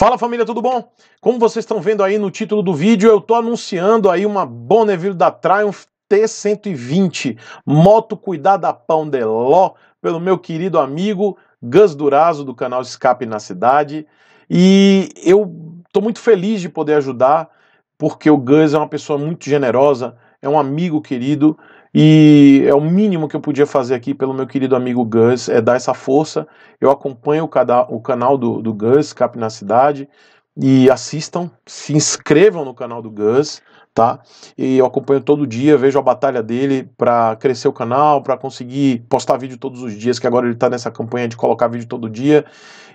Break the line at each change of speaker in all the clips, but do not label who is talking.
Fala família, tudo bom? Como vocês estão vendo aí no título do vídeo, eu estou anunciando aí uma Bonneville da Triumph T120, moto cuidada a pão de ló, pelo meu querido amigo Gus Durazo do canal Escape na Cidade. E eu estou muito feliz de poder ajudar, porque o Gus é uma pessoa muito generosa, é um amigo querido e é o mínimo que eu podia fazer aqui pelo meu querido amigo Gus, é dar essa força. Eu acompanho o, o canal do, do Gus, Cap na Cidade, e assistam, se inscrevam no canal do Gus, tá? E eu acompanho todo dia, vejo a batalha dele para crescer o canal, para conseguir postar vídeo todos os dias, que agora ele está nessa campanha de colocar vídeo todo dia.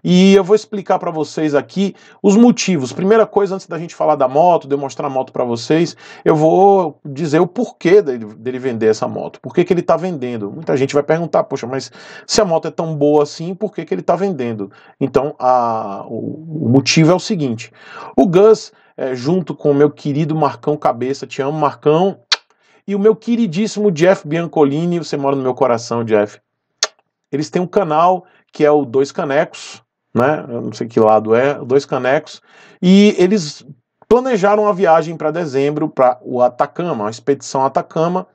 E eu vou explicar para vocês aqui os motivos. Primeira coisa, antes da gente falar da moto, demonstrar a moto para vocês, eu vou dizer o porquê dele, dele vender essa moto, por que, que ele está vendendo. Muita gente vai perguntar, poxa, mas se a moto é tão boa assim, por que, que ele está vendendo? Então, a, o, o motivo é o seguinte: o Gus é, junto com o meu querido Marcão Cabeça. Te amo, Marcão. E o meu queridíssimo Jeff Biancolini, você mora no meu coração, Jeff. Eles têm um canal que é o Dois Canecos, né? Eu não sei que lado é, Dois Canecos. E eles planejaram uma viagem para dezembro para o Atacama, a expedição Atacama.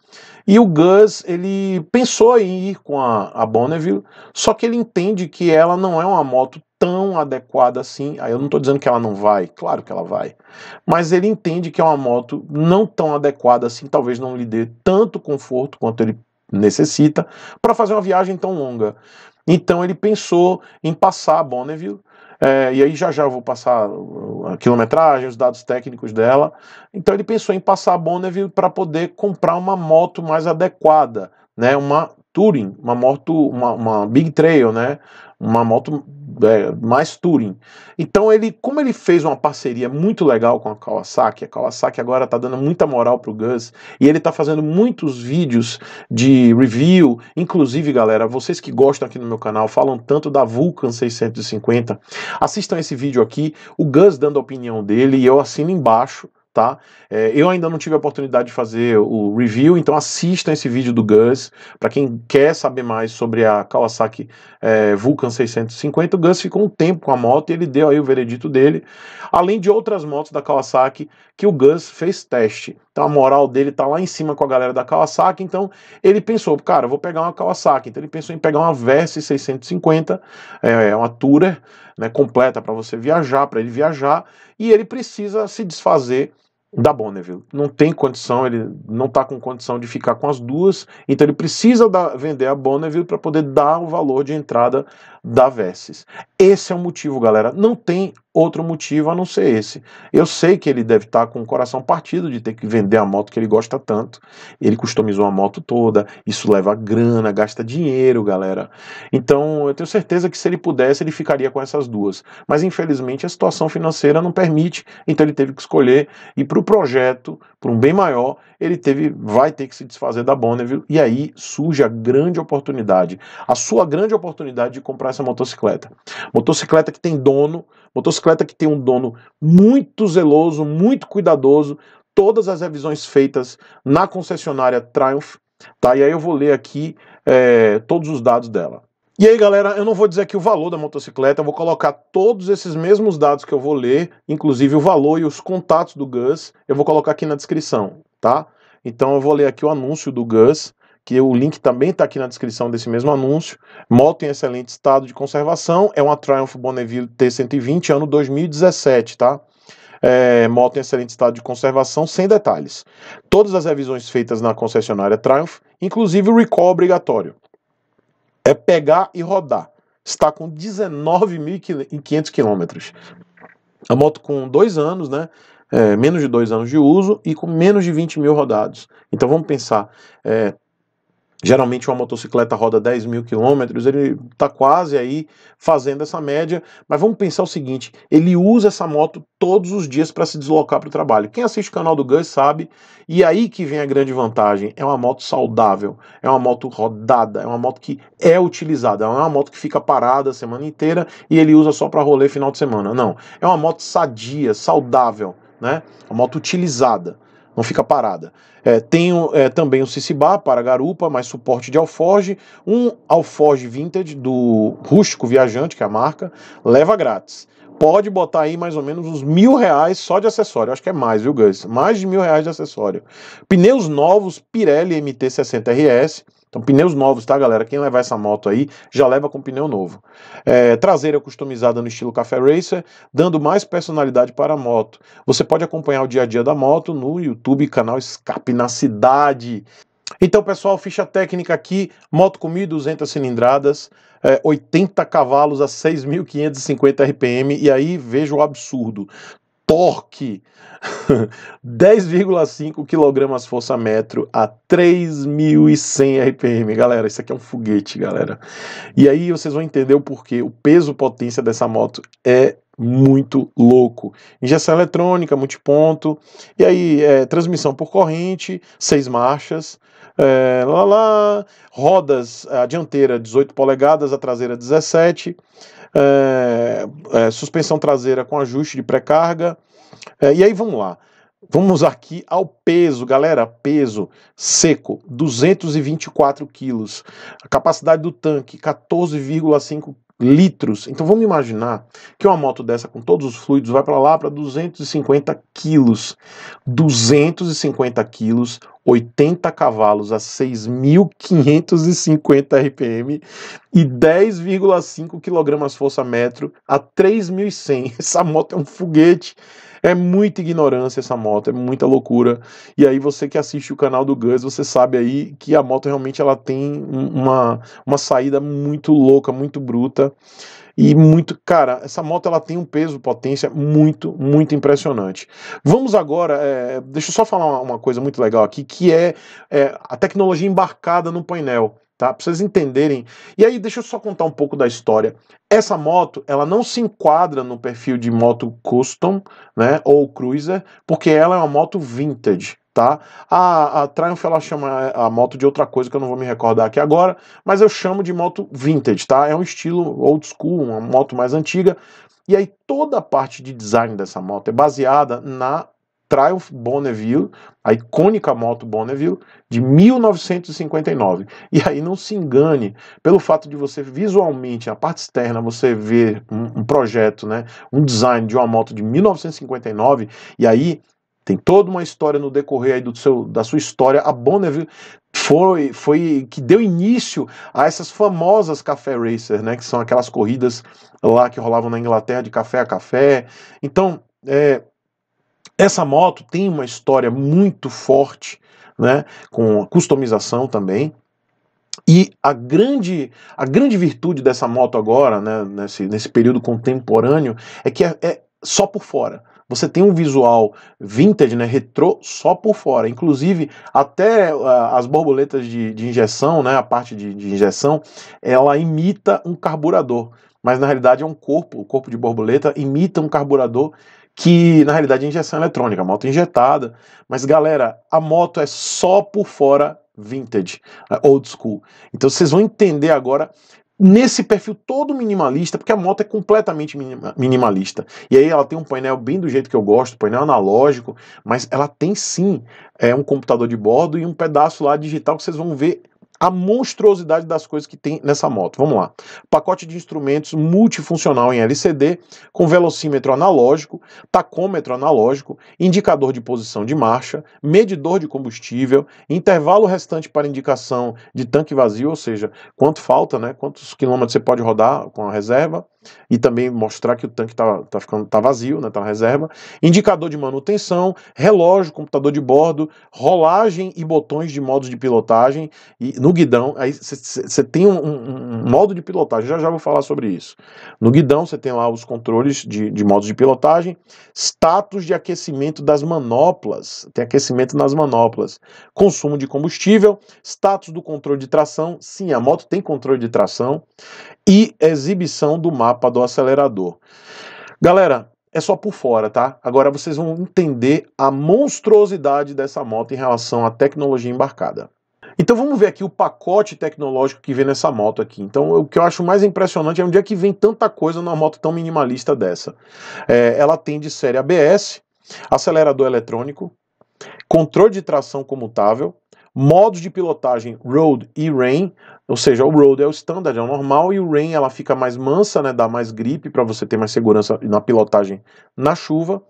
E o Gus, ele pensou em ir com a, a Bonneville, só que ele entende que ela não é uma moto tão adequada assim. Aí eu não estou dizendo que ela não vai, claro que ela vai. Mas ele entende que é uma moto não tão adequada assim, talvez não lhe dê tanto conforto quanto ele necessita para fazer uma viagem tão longa. Então ele pensou em passar a Bonneville. É, e aí já já eu vou passar uh, a quilometragem, os dados técnicos dela. Então ele pensou em passar a Bonneville para poder comprar uma moto mais adequada, né? Uma Touring, uma moto, uma, uma Big Trail, né? Uma moto é, mais touring. Então ele, como ele fez uma parceria muito legal com a Kawasaki, a Kawasaki agora está dando muita moral pro Gus e ele está fazendo muitos vídeos de review, inclusive galera, vocês que gostam aqui no meu canal falam tanto da Vulcan 650, assistam esse vídeo aqui, o Gus dando a opinião dele e eu assino embaixo tá? É, eu ainda não tive a oportunidade de fazer o review, então assista esse vídeo do Gus. Para quem quer saber mais sobre a Kawasaki é, Vulcan 650, o Gus ficou um tempo com a moto e ele deu aí o veredito dele, além de outras motos da Kawasaki que o Gus fez teste. Então a moral dele tá lá em cima com a galera da Kawasaki, então ele pensou, cara, vou pegar uma Kawasaki. Então ele pensou em pegar uma Versa 650, é, é, uma Tourer, né, completa para você viajar, para ele viajar, e ele precisa se desfazer da Bonneville. Não tem condição, ele não está com condição de ficar com as duas, então ele precisa da, vender a Bonneville para poder dar o valor de entrada da Vesses. Esse é o motivo, galera. Não tem outro motivo a não ser esse. Eu sei que ele deve estar tá com o coração partido de ter que vender a moto que ele gosta tanto. Ele customizou a moto toda, isso leva grana, gasta dinheiro, galera. Então, eu tenho certeza que se ele pudesse, ele ficaria com essas duas. Mas infelizmente a situação financeira não permite, então ele teve que escolher e para o projeto, para um bem maior, ele teve vai ter que se desfazer da Bonneville e aí surge a grande oportunidade, a sua grande oportunidade de comprar essa motocicleta. Motocicleta que tem dono, motocicleta que tem um dono muito zeloso, muito cuidadoso. Todas as revisões feitas na concessionária Triumph, tá? E aí eu vou ler aqui é, todos os dados dela. E aí, galera, eu não vou dizer aqui o valor da motocicleta, eu vou colocar todos esses mesmos dados que eu vou ler, inclusive o valor e os contatos do Gus, eu vou colocar aqui na descrição, tá? Então eu vou ler aqui o anúncio do Gus, que o link também está aqui na descrição desse mesmo anúncio. Moto em excelente estado de conservação, é uma Triumph Bonneville T120, ano 2017, tá? É, moto em excelente estado de conservação, sem detalhes. Todas as revisões feitas na concessionária Triumph, inclusive o recall obrigatório. É pegar e rodar. Está com 19.500 quilômetros. A moto com dois anos, né? É, menos de dois anos de uso e com menos de 20 mil rodados. Então vamos pensar, é, Geralmente uma motocicleta roda 10 mil quilômetros, ele está quase aí fazendo essa média, mas vamos pensar o seguinte, ele usa essa moto todos os dias para se deslocar para o trabalho. Quem assiste o canal do Gus sabe, e é aí que vem a grande vantagem, é uma moto saudável, é uma moto rodada, é uma moto que é utilizada, não é uma moto que fica parada a semana inteira e ele usa só para rolê final de semana, não. É uma moto sadia, saudável, né? Uma moto utilizada não fica parada. É, tem é, também o Cicibá para garupa, mais suporte de alforge, um alforge vintage do Rústico Viajante, que é a marca, leva grátis. Pode botar aí mais ou menos uns mil reais só de acessório. Acho que é mais, viu, Gus? Mais de mil reais de acessório. Pneus novos Pirelli MT60RS então, pneus novos, tá, galera? Quem levar essa moto aí, já leva com pneu novo. É, traseira customizada no estilo Café Racer, dando mais personalidade para a moto. Você pode acompanhar o dia a dia da moto no YouTube, canal Escape na Cidade. Então, pessoal, ficha técnica aqui, moto com 1.200 cilindradas, é, 80 cavalos a 6.550 RPM, e aí veja o absurdo torque 10,5 kg força metro a 3.100 RPM. Galera, isso aqui é um foguete, galera. E aí vocês vão entender o porquê. O peso potência dessa moto é muito louco. Injeção eletrônica, multiponto, e aí é, transmissão por corrente, seis marchas, é, lá, lá, rodas, a dianteira 18 polegadas, a traseira 17, é, é, suspensão traseira com ajuste de pré-carga. É, e aí vamos lá. Vamos aqui ao peso, galera. Peso seco, 224 quilos. A capacidade do tanque, 14,5 litros. Então vamos imaginar que uma moto dessa com todos os fluidos vai para lá para 250 quilos. 250 quilos, 80 cavalos a 6.550 RPM e 10,5 kg força metro a 3.100. Essa moto é um foguete. É muita ignorância essa moto, é muita loucura. E aí você que assiste o canal do Gus, você sabe aí que a moto realmente ela tem uma, uma saída muito louca, muito bruta. E muito, cara, essa moto ela tem um peso, potência muito, muito impressionante. Vamos agora, é, deixa eu só falar uma, coisa muito legal aqui, que é, é a tecnologia embarcada no painel tá? Pra vocês entenderem. E aí, deixa eu só contar um pouco da história. Essa moto, ela não se enquadra no perfil de moto custom, né, ou cruiser, porque ela é uma moto vintage tá? A, a Triumph ela chama é, a moto de outra coisa que eu não vou me recordar aqui agora, mas eu chamo de moto vintage, tá? É um estilo old school, uma moto mais antiga. E aí toda a parte de design dessa moto é baseada na Triumph Bonneville, a icônica moto Bonneville de 1959. E aí não se engane pelo fato de você visualmente a parte externa você ver um, um projeto, né, um design de uma moto de 1959 e aí tem toda uma história no decorrer aí do seu, da sua história. A Bonneville foi, foi que deu início a essas famosas café racer, né? Que são aquelas corridas lá que rolavam na Inglaterra de café a café. Então, é, essa moto tem uma história muito forte, né? Com customização também. E a grande, a grande virtude dessa moto agora, né, nesse, nesse período contemporâneo, é que é, é só por fora. Você tem um visual vintage, né, retrô, só por fora. Inclusive, até uh, as borboletas de, de, injeção, né, a parte de, de injeção, ela imita um carburador. Mas na realidade é um corpo, o corpo de borboleta imita um carburador que na realidade é injeção eletrônica, moto injetada. Mas galera, a moto é só por fora vintage, é old school. Então vocês vão entender agora nesse perfil todo minimalista, porque a moto é completamente minimalista. E aí ela tem um painel bem do jeito que eu gosto, painel analógico, mas ela tem sim é, um computador de bordo e um pedaço lá digital que vocês vão ver a monstruosidade das coisas que tem nessa moto. Vamos lá. Pacote de instrumentos multifuncional em LCD, com velocímetro analógico, tacômetro analógico, indicador de posição de marcha, medidor de combustível, intervalo restante para indicação de tanque vazio, ou seja, quanto falta, né, quantos quilômetros você pode rodar com a reserva, e também mostrar que o tanque está tá ficando tá vazio, está né, tá na reserva. Indicador de manutenção, relógio, computador de bordo, rolagem e botões de modos de pilotagem. E no guidão, aí você tem um, um, um, modo de pilotagem, já já vou falar sobre isso. No guidão, você tem lá os controles de, de modos de pilotagem, status de aquecimento das manoplas, tem aquecimento nas manoplas, consumo de combustível, status do controle de tração, sim, a moto tem controle de tração, e exibição do mapa do acelerador. Galera, é só por fora, tá? Agora vocês vão entender a monstruosidade dessa moto em relação à tecnologia embarcada. Então vamos ver aqui o pacote tecnológico que vem nessa moto aqui. Então o que eu acho mais impressionante é onde é que vem tanta coisa numa moto tão minimalista dessa. É, ela tem de série ABS, acelerador eletrônico, controle de tração comutável, modos de pilotagem Road e Rain, ou seja, o road é o standard, é o normal, e o rain ela fica mais mansa, né, dá mais gripe para você ter mais segurança na pilotagem na chuva,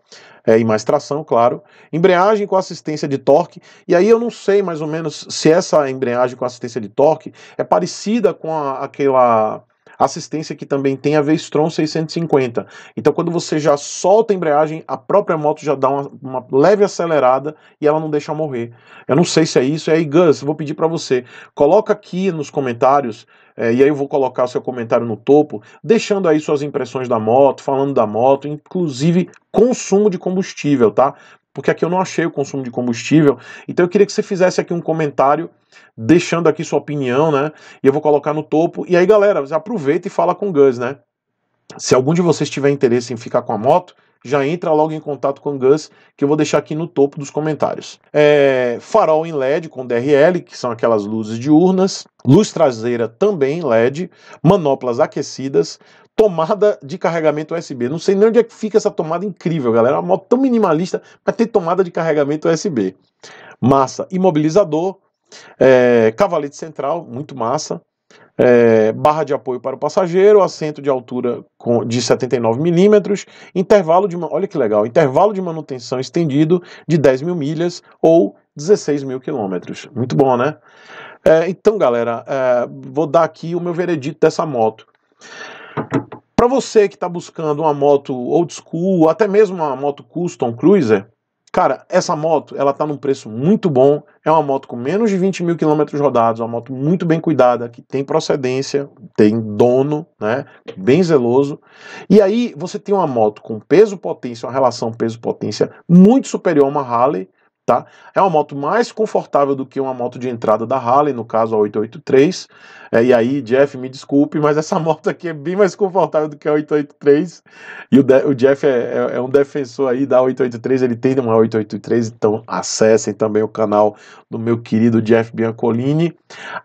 é, e mais tração, claro. Embreagem com assistência de torque, e aí eu não sei mais ou menos se essa embreagem com assistência de torque é parecida com a, aquela assistência que também tem a V-Strom 650. Então, quando você já solta a embreagem, a própria moto já dá uma, uma leve acelerada e ela não deixa morrer. Eu não sei se é isso. E aí, Gus, vou pedir para você, coloca aqui nos comentários é, e aí eu vou colocar seu comentário no topo, deixando aí suas impressões da moto, falando da moto, inclusive consumo de combustível, tá? porque aqui eu não achei o consumo de combustível. Então eu queria que você fizesse aqui um comentário, deixando aqui sua opinião, né? E eu vou colocar no topo. E aí, galera, aproveita e fala com o Gus, né? Se algum de vocês tiver interesse em ficar com a moto, já entra logo em contato com o Gus, que eu vou deixar aqui no topo dos comentários. É, farol em LED com DRL, que são aquelas luzes diurnas, luz traseira também LED, manoplas aquecidas, tomada de carregamento USB. Não sei nem onde é que fica essa tomada incrível, galera. É uma moto tão minimalista, mas tem tomada de carregamento USB. Massa, imobilizador, é, cavalete central, muito massa. É, barra de apoio para o passageiro, assento de altura com, de 79 milímetros, intervalo de olha que legal, intervalo de manutenção estendido de 10 mil milhas ou 16 mil quilômetros. Muito bom, né? É, então, galera, é, vou dar aqui o meu veredito dessa moto. Para você que está buscando uma moto old school, até mesmo uma moto custom cruiser, cara, essa moto ela está num preço muito bom. É uma moto com menos de 20 mil quilômetros rodados, uma moto muito bem cuidada, que tem procedência, tem dono, né? Bem zeloso. E aí você tem uma moto com peso potência, uma relação peso potência muito superior a uma Harley Tá? É uma moto mais confortável do que uma moto de entrada da Harley, no caso a 883. É, e aí, Jeff, me desculpe, mas essa moto aqui é bem mais confortável do que a 883. E o, de o Jeff é, é, é, um defensor aí da 883, ele tem uma 883, então acessem também o canal do meu querido Jeff Biancolini,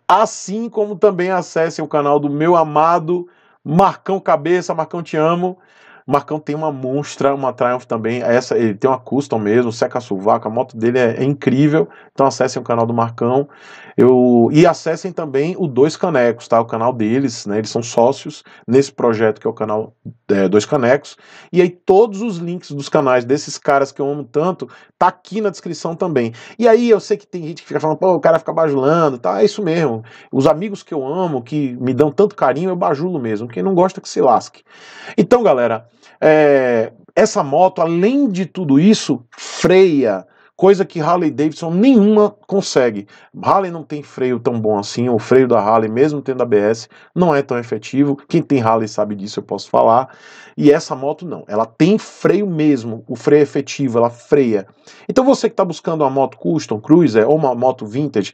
assim como também acessem o canal do meu amado Marcão Cabeça, Marcão Te Amo Marcão tem uma monstra, uma Triumph também. Essa, ele tem uma custom mesmo, seca suvaca. A moto dele é, é, incrível. Então acessem o canal do Marcão. Eu, e acessem também o Dois Canecos, tá? O canal deles, né? Eles são sócios nesse projeto que é o canal é, dois canecos. E aí todos os links dos canais desses caras que eu amo tanto tá aqui na descrição também. E aí eu sei que tem gente que fica falando, pô, o cara fica bajulando, tá? É isso mesmo. Os amigos que eu amo, que me dão tanto carinho, eu bajulo mesmo. Quem não gosta que se lasque. Então, galera, é, essa moto, além de tudo isso, freia coisa que Harley Davidson nenhuma consegue. Harley não tem freio tão bom assim, o freio da Harley, mesmo tendo ABS, não é tão efetivo. Quem tem Harley sabe disso, eu posso falar. E essa moto não, ela tem freio mesmo, o freio é efetivo, ela freia. Então você que está buscando uma moto custom, cruiser ou uma moto vintage,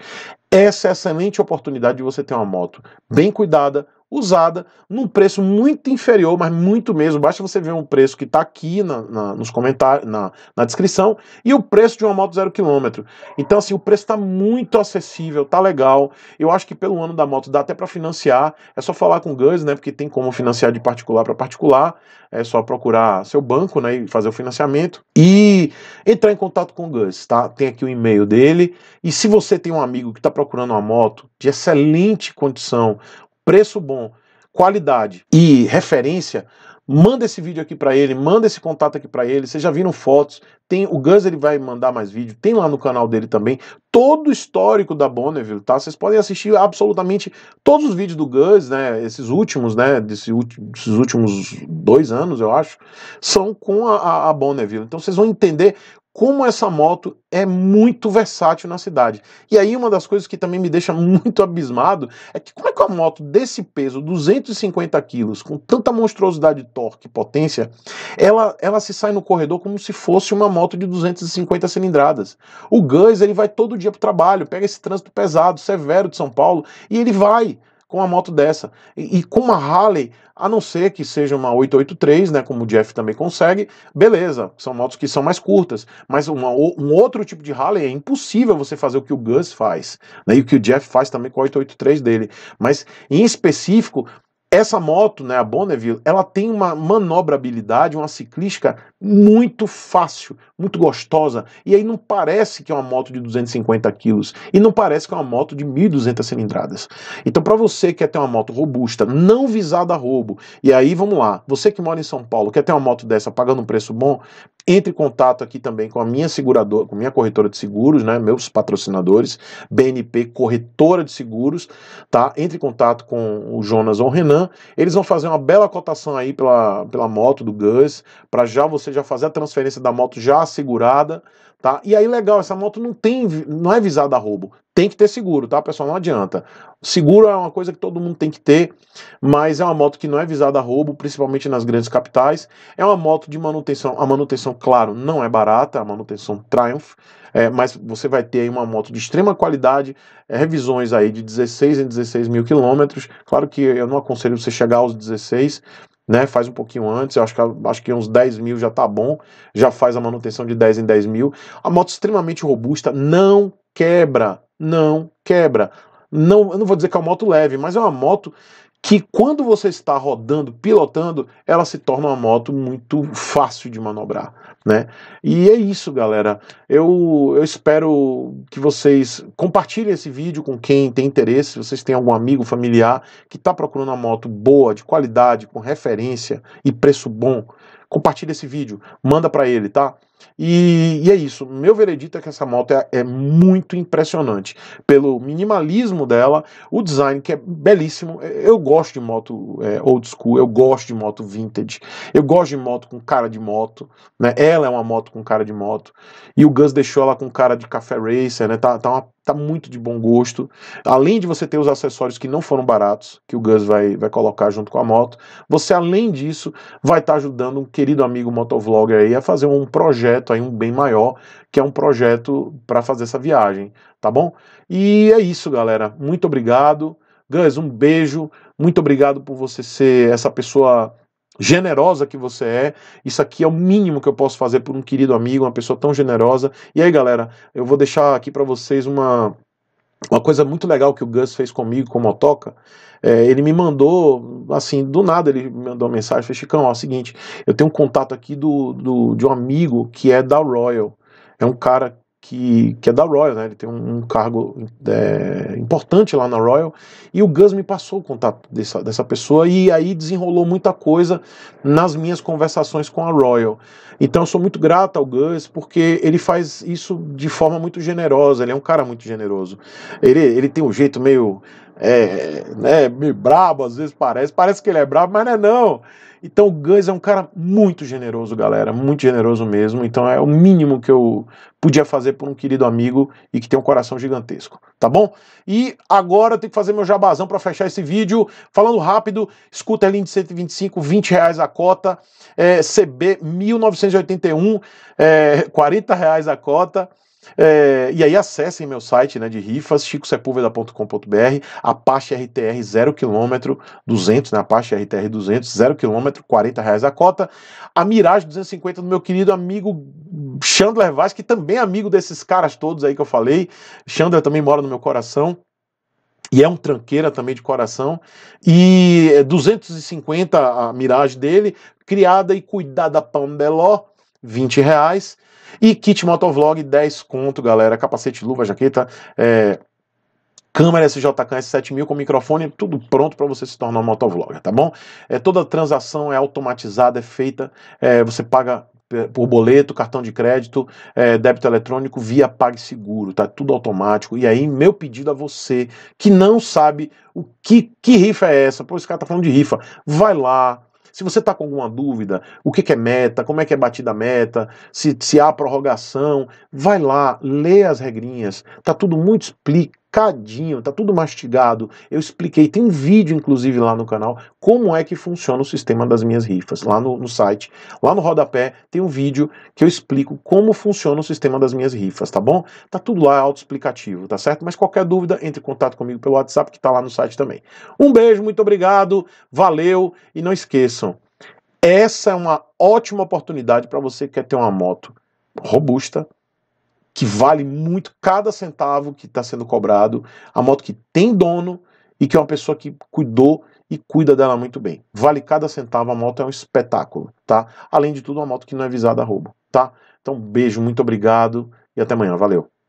essa é a excelente oportunidade de você ter uma moto bem cuidada, usada num preço muito inferior, mas muito mesmo. Basta você ver um preço que está aqui na, na, nos comentários, na, na descrição, e o preço de uma moto zero quilômetro. Então, assim, o preço está muito acessível, tá legal. Eu acho que pelo ano da moto dá até para financiar. É só falar com o Guns, né? Porque tem como financiar de particular para particular. É só procurar seu banco, né? E fazer o financiamento. E entrar em contato com o Guns, tá? Tem aqui o e-mail dele. E se você tem um amigo que está procurando uma moto de excelente condição, preço bom, qualidade e referência, manda esse vídeo aqui para ele, manda esse contato aqui para ele. Vocês já viram fotos? Tem o Gus, ele vai mandar mais vídeo. Tem lá no canal dele também todo o histórico da Bonneville, tá? Vocês podem assistir absolutamente todos os vídeos do Gus, né? Esses últimos, né? Desse, desses últimos dois anos, eu acho, são com a, a Bonneville. Então vocês vão entender como essa moto é muito versátil na cidade. E aí uma das coisas que também me deixa muito abismado é que como é que uma moto desse peso, 250 quilos, com tanta monstruosidade de torque e potência, ela, ela se sai no corredor como se fosse uma moto de 250 cilindradas. O Gans ele vai todo dia para o trabalho, pega esse trânsito pesado, severo de São Paulo, e ele vai com uma moto dessa. E, e, com uma Harley, a não ser que seja uma 883, né, como o Jeff também consegue, beleza, são motos que são mais curtas, mas uma, um outro tipo de Harley é impossível você fazer o que o Gus faz, né, e o que o Jeff faz também com a 883 dele. Mas em específico, essa moto, né, a Bonneville, ela tem uma manobrabilidade, uma ciclística muito fácil, muito gostosa. E aí não parece que é uma moto de 250 quilos e não parece que é uma moto de 1.200 cilindradas. Então, para você que quer ter uma moto robusta, não visada a roubo, e aí vamos lá, você que mora em São Paulo, quer ter uma moto dessa pagando um preço bom, entre em contato aqui também com a minha seguradora, com a minha corretora de seguros, né, meus patrocinadores, BNP Corretora de Seguros, tá? Entre em contato com o Jonas ou o Renan eles vão fazer uma bela cotação aí pela, pela moto do Gus, para já você já fazer a transferência da moto já assegurada, Tá? E aí, legal, essa moto não tem, não é visada a roubo. Tem que ter seguro, tá, pessoal? Não adianta. Seguro é uma coisa que todo mundo tem que ter, mas é uma moto que não é visada a roubo, principalmente nas grandes capitais. É uma moto de manutenção. A manutenção, claro, não é barata, a manutenção Triumph, é, mas você vai ter aí uma moto de extrema qualidade, é, revisões aí de 16 em 16 mil quilômetros. Claro que eu não aconselho você chegar aos 16, né? Faz um pouquinho antes, acho que, acho que uns 10 mil já tá bom, já faz a manutenção de 10 em 10 mil. A moto extremamente robusta, não quebra, não quebra. Não, eu não vou dizer que é uma moto leve, mas é uma moto que quando você está rodando, pilotando, ela se torna uma moto muito fácil de manobrar, né? E é isso, galera. Eu, eu espero que vocês compartilhem esse vídeo com quem tem interesse, se vocês têm algum amigo, familiar que está procurando uma moto boa, de qualidade, com referência e preço bom, Compartilha esse vídeo, manda para ele, tá? E, e, é isso. Meu veredito é que essa moto é, é, muito impressionante pelo minimalismo dela, o design que é belíssimo. É, eu gosto de moto é, old school, eu gosto de moto vintage, eu gosto de moto com cara de moto. Né? Ela é uma moto com cara de moto e o Gus deixou ela com cara de café racer, né? Tá, tá uma tá muito de bom gosto. Além de você ter os acessórios que não foram baratos, que o Gus vai, vai colocar junto com a moto, você além disso vai estar tá ajudando um querido amigo motovlogger aí a fazer um projeto aí um bem maior, que é um projeto para fazer essa viagem, tá bom? E é isso, galera. Muito obrigado. Gus, um beijo. Muito obrigado por você ser essa pessoa generosa que você é. Isso aqui é o mínimo que eu posso fazer por um querido amigo, uma pessoa tão generosa. E aí, galera, eu vou deixar aqui para vocês uma uma coisa muito legal que o Gus fez comigo com motoca, é, ele me mandou, assim, do nada ele me mandou uma mensagem, falou, Chicão, ó, é o seguinte, eu tenho um contato aqui do, do, de um amigo que é da Royal, é um cara que, que é da Royal, né? Ele tem um, um cargo é, importante lá na Royal. E o Gus me passou o contato dessa, dessa pessoa e aí desenrolou muita coisa nas minhas conversações com a Royal. Então eu sou muito grato ao Gus porque ele faz isso de forma muito generosa. Ele é um cara muito generoso. Ele, ele tem um jeito meio é, né, brabo, às vezes parece. Parece que ele é brabo, mas não é não. Então o Gans é um cara muito generoso, galera, muito generoso mesmo. Então é o mínimo que eu podia fazer por um querido amigo e que tem um coração gigantesco, tá bom? E agora eu tenho que fazer meu jabazão para fechar esse vídeo. Falando rápido, escuta Elin de 125, 20 reais a cota, é, CB 1981, é, 40 reais a cota. É, e aí acessem meu site né, de rifas, chicosepulveda.com.br, Apache RTR 0 km 200, né, Apache RTR 200, 0 km, 40 reais a cota. A Mirage 250 do meu querido amigo Chandler Vaz, que também é amigo desses caras todos aí que eu falei. Chandler também mora no meu coração e é um tranqueira também de coração, e 250 a miragem dele, criada e cuidada Pandeló, 20 reais, e kit motovlog, 10 conto, galera. Capacete, luva, jaqueta, é, câmera SJK S7000 com microfone, tudo pronto para você se tornar um motovlogger, tá bom? É, toda transação é automatizada, é feita, é, você paga é, por boleto, cartão de crédito, é, débito eletrônico via PagSeguro, tá tudo automático. E aí, meu pedido a você que não sabe o que, que rifa é essa, pô, esse cara tá falando de rifa, vai lá, se você está com alguma dúvida, o que, que, é meta, como é que é batida a meta, se, se há prorrogação, vai lá, lê as regrinhas. Está tudo muito explícito explicadinho, tá tudo mastigado. Eu expliquei, tem um vídeo inclusive lá no canal, como é que funciona o sistema das minhas rifas, lá no, no site, lá no rodapé tem um vídeo que eu explico como funciona o sistema das minhas rifas, tá bom? Tá tudo lá, autoexplicativo, tá certo? Mas qualquer dúvida, entre em contato comigo pelo WhatsApp que tá lá no site também. Um beijo, muito obrigado, valeu e não esqueçam, essa é uma ótima oportunidade para você que quer ter uma moto robusta, que vale muito cada centavo que está sendo cobrado, a moto que tem dono e que é uma pessoa que cuidou e cuida dela muito bem. Vale cada centavo, a moto é um espetáculo, tá? Além de tudo, uma moto que não é visada a roubo, tá? Então, beijo, muito obrigado e até amanhã, valeu.